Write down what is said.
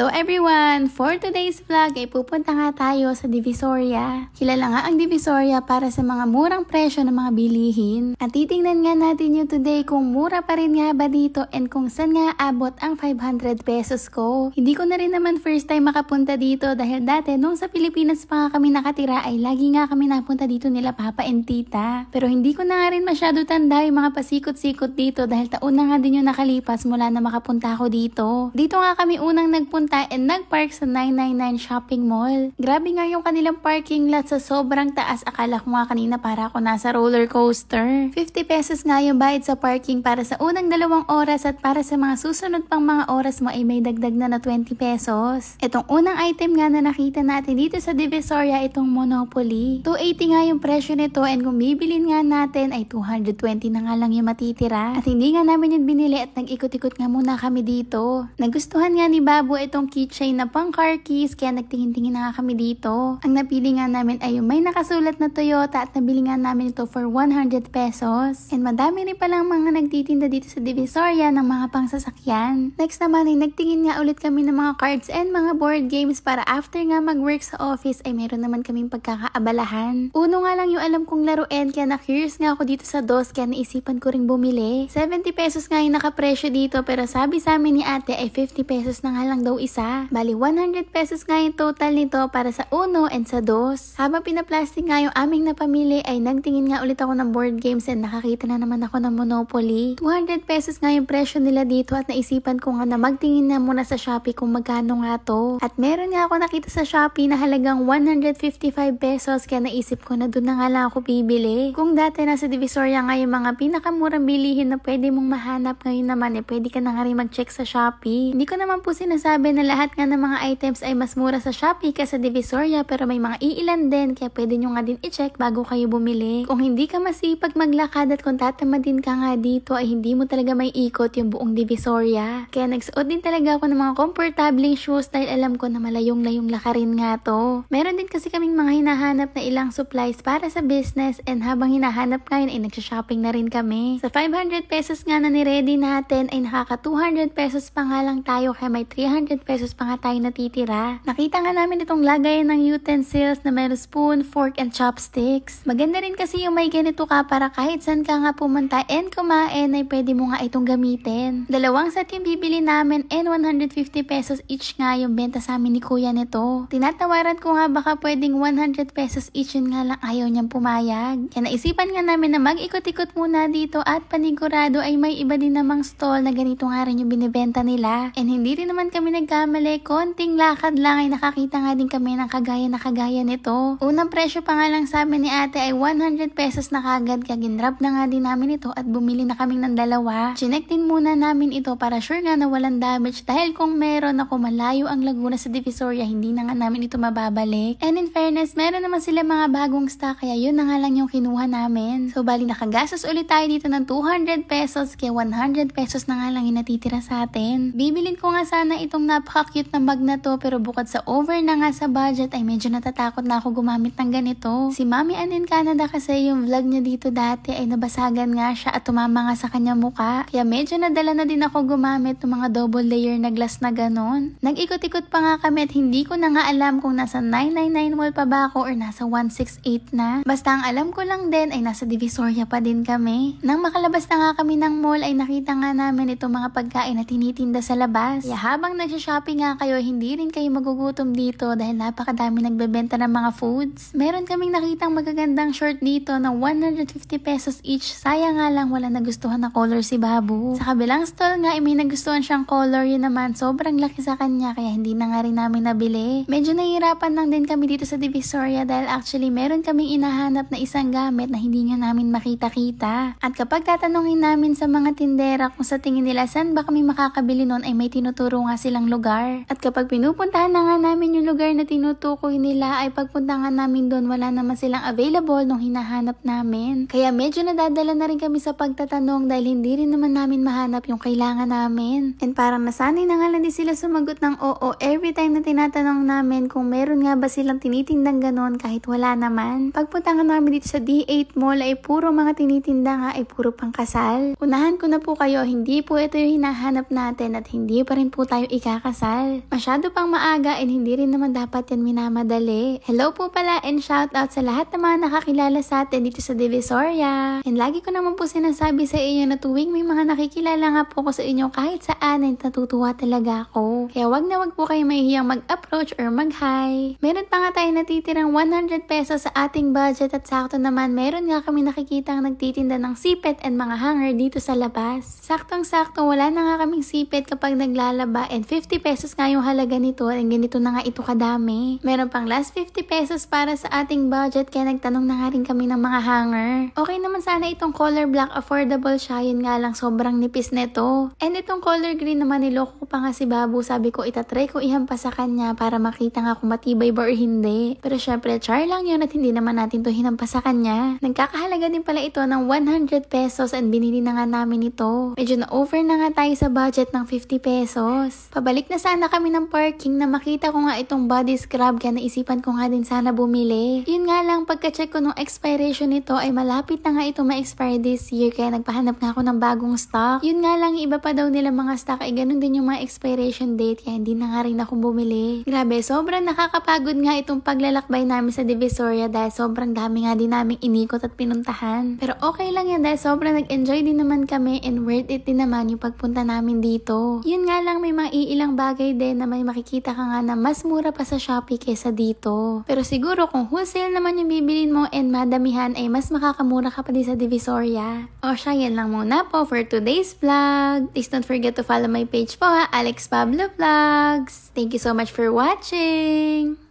Hello everyone! For today's vlog ay pupunta nga tayo sa Divisoria. Kilala nga ang Divisoria para sa mga murang presyo ng mga bilihin. At titingnan nga natin yun today kung mura pa rin nga ba dito and kung saan nga abot ang 500 pesos ko. Hindi ko na rin naman first time makapunta dito dahil dati nung sa Pilipinas pa nga kami nakatira ay lagi nga kami napunta dito nila Papa and Tita. Pero hindi ko na nga rin masyado tanda yung mga pasikot-sikot dito dahil taon na nga din yung nakalipas mula na makapunta ako dito. Dito nga kami unang nagpunta nagpunta and nagpark sa 999 Shopping Mall. Grabe nga yung kanilang parking lot sa sobrang taas. Akala ko nga kanina para ako nasa roller coaster. 50 pesos nga yung bayad sa parking para sa unang dalawang oras at para sa mga susunod pang mga oras mo ay may dagdag na na 20 pesos. Itong unang item nga na nakita natin dito sa Divisoria itong Monopoly. 280 nga yung presyo nito and kung bibilin nga natin ay 220 na nga lang yung matitira. At hindi nga namin yun binili at nag-ikot-ikot nga muna kami dito. Nagustuhan nga ni Babo itong itong keychain na pang car keys kaya nagtingin-tingin na kami dito. Ang napili nga namin ay yung may nakasulat na Toyota at nabili nga namin ito for 100 pesos. And madami rin palang mga nagtitinda dito sa Divisoria ng mga pangsasakyan. Next naman ay nagtingin nga ulit kami ng mga cards and mga board games para after nga mag-work sa office ay meron naman kaming pagkakaabalahan. Uno nga lang yung alam kong laruan kaya na-curious nga ako dito sa DOS kaya naisipan ko ring bumili. 70 pesos nga yung nakapresyo dito pero sabi sa amin ni ate ay 50 pesos na nga lang daw isa. Bali 100 pesos nga yung total nito para sa uno and sa dos. Habang pinaplastic nga yung aming napamili ay nagtingin nga ulit ako ng board games and nakakita na naman ako ng Monopoly. 200 pesos nga yung presyo nila dito at naisipan ko nga na magtingin na muna sa Shopee kung magkano nga to. At meron nga ako nakita sa Shopee na halagang 155 pesos kaya naisip ko na doon na nga lang ako bibili. Kung dati nasa Divisoria nga yung mga pinakamurang bilihin na pwede mong mahanap ngayon naman eh pwede ka na nga rin mag-check sa Shopee. Hindi ko naman po sinasabi sabi na lahat nga ng mga items ay mas mura sa Shopee kaysa Divisoria pero may mga iilan din kaya pwede nyo nga din i-check bago kayo bumili. Kung hindi ka masipag maglakad at kung tatama din ka nga dito ay hindi mo talaga may ikot yung buong Divisoria. Kaya nagsuot din talaga ako ng mga comfortabling shoes dahil alam ko na malayong-layong lakarin nga to. Meron din kasi kaming mga hinahanap na ilang supplies para sa business and habang hinahanap ngayon ay nagsha-shopping na rin kami. Sa 500 pesos nga na ni-ready natin ay nakaka 200 pesos pa nga lang tayo kaya may 300 100 pesos pa nga tayo natitira. Nakita nga namin itong lagay ng utensils na may spoon, fork, and chopsticks. Maganda rin kasi yung may ganito ka para kahit saan ka nga pumunta and kumain ay pwede mo nga itong gamitin. Dalawang set yung bibili namin and 150 pesos each nga yung benta sa amin ni kuya nito. Tinatawaran ko nga baka pwedeng 100 pesos each yun nga lang ayaw niyang pumayag. Kaya naisipan nga namin na mag-ikot-ikot muna dito at panigurado ay may iba din namang stall na ganito nga rin yung binibenta nila. And hindi rin naman kami nag nagkamali, konting lakad lang ay nakakita nga din kami ng kagaya na kagaya nito. Unang presyo pa nga lang sa amin ni ate ay 100 pesos na kagad kaginrap na nga din namin ito at bumili na kami ng dalawa. Chinek din muna namin ito para sure nga na walang damage dahil kung meron ako malayo ang Laguna sa Divisoria, hindi na nga namin ito mababalik. And in fairness, meron naman sila mga bagong stock kaya yun na nga lang yung kinuha namin. So bali nakagastos ulit tayo dito ng 200 pesos kaya 100 pesos na nga lang yung natitira sa atin. Bibilin ko nga sana itong napaka na bag na to pero bukod sa over na nga sa budget ay medyo natatakot na ako gumamit ng ganito. Si Mommy Ann in Canada kasi yung vlog niya dito dati ay nabasagan nga siya at tumama nga sa kanya muka. Kaya medyo nadala na din ako gumamit ng mga double layer na glass na ganon. Nag-ikot-ikot pa nga kami at hindi ko na nga alam kung nasa 999 mall pa ba ako or nasa 168 na. Basta ang alam ko lang din ay nasa Divisoria pa din kami. Nang makalabas na nga kami ng mall ay nakita nga namin itong mga pagkain na tinitinda sa labas. Kaya habang nagsasya mag-shopping nga kayo, hindi rin kayo magugutom dito dahil napakadami nagbebenta ng mga foods. Meron kaming nakitang magagandang short dito na 150 pesos each. Sayang nga lang wala nagustuhan na color si Babu. Sa kabilang stall nga, eh, may nagustuhan siyang color. Yun naman, sobrang laki sa kanya kaya hindi na nga rin namin nabili. Medyo nahihirapan lang din kami dito sa Divisoria dahil actually meron kaming inahanap na isang gamit na hindi nga namin makita-kita. At kapag tatanungin namin sa mga tindera kung sa tingin nila saan ba kami makakabili noon ay may tinuturo nga silang lugar lugar. At kapag pinupuntahan na nga namin yung lugar na tinutukoy nila ay pagpunta nga namin doon wala naman silang available nung hinahanap namin. Kaya medyo nadadala na rin kami sa pagtatanong dahil hindi rin naman namin mahanap yung kailangan namin. And parang nasanay na nga lang din sila sumagot ng oo every time na tinatanong namin kung meron nga ba silang tinitindang ganon kahit wala naman. Pagpunta nga namin dito sa D8 Mall ay puro mga tinitinda nga ay puro pang kasal. Unahan ko na po kayo, hindi po ito yung hinahanap natin at hindi pa rin po tayo ikakasal kasal. Masyado pang maaga and hindi rin naman dapat yan minamadali. Hello po pala and shout out sa lahat ng mga nakakilala sa atin dito sa Divisoria. And lagi ko naman po sinasabi sa inyo na tuwing may mga nakikilala nga po ko sa inyo kahit saan ay natutuwa talaga ako. Kaya wag na wag po kayo mahihiyang mag-approach or mag-hi. Meron pa nga tayo natitirang 100 pesos sa ating budget at sakto naman meron nga kami nakikitang nagtitinda ng sipet and mga hanger dito sa labas. Saktong-sakto wala na nga kaming sipet kapag naglalaba and 50 50 pesos nga yung halaga nito and ganito na nga ito kadami. Meron pang last 50 pesos para sa ating budget kaya nagtanong na nga rin kami ng mga hanger. Okay naman sana itong color black affordable siya yun nga lang sobrang nipis nito. And itong color green naman niloko ko pa nga si Babu sabi ko itatry ko ihampas sa kanya para makita nga kung matibay ba or hindi. Pero syempre char lang yun at hindi naman natin to hinampas sa kanya. Nagkakahalaga din pala ito ng 100 pesos and binili na nga namin ito. Medyo na over na nga tayo sa budget ng 50 pesos. Pabalik Balik na sana kami ng parking na makita ko nga itong body scrub kaya naisipan ko nga din sana bumili. Yun nga lang, pagka-check ko nung expiration nito ay malapit na nga ito ma-expire this year kaya nagpahanap nga ako ng bagong stock. Yun nga lang, iba pa daw nila mga stock ay ganun din yung mga expiration date kaya hindi na nga rin ako bumili. Grabe, sobrang nakakapagod nga itong paglalakbay namin sa Divisoria dahil sobrang dami nga din namin inikot at pinuntahan. Pero okay lang yan dahil sobrang nag-enjoy din naman kami and worth it din naman yung pagpunta namin dito. Yun nga lang, may mga iilang isang bagay din na may makikita ka nga na mas mura pa sa Shopee kaysa dito. Pero siguro kung wholesale naman yung bibilin mo and madamihan ay mas makakamura ka pa din sa Divisoria. O siya, yan lang muna po for today's vlog. Please don't forget to follow my page po ha, Alex Pablo Vlogs. Thank you so much for watching!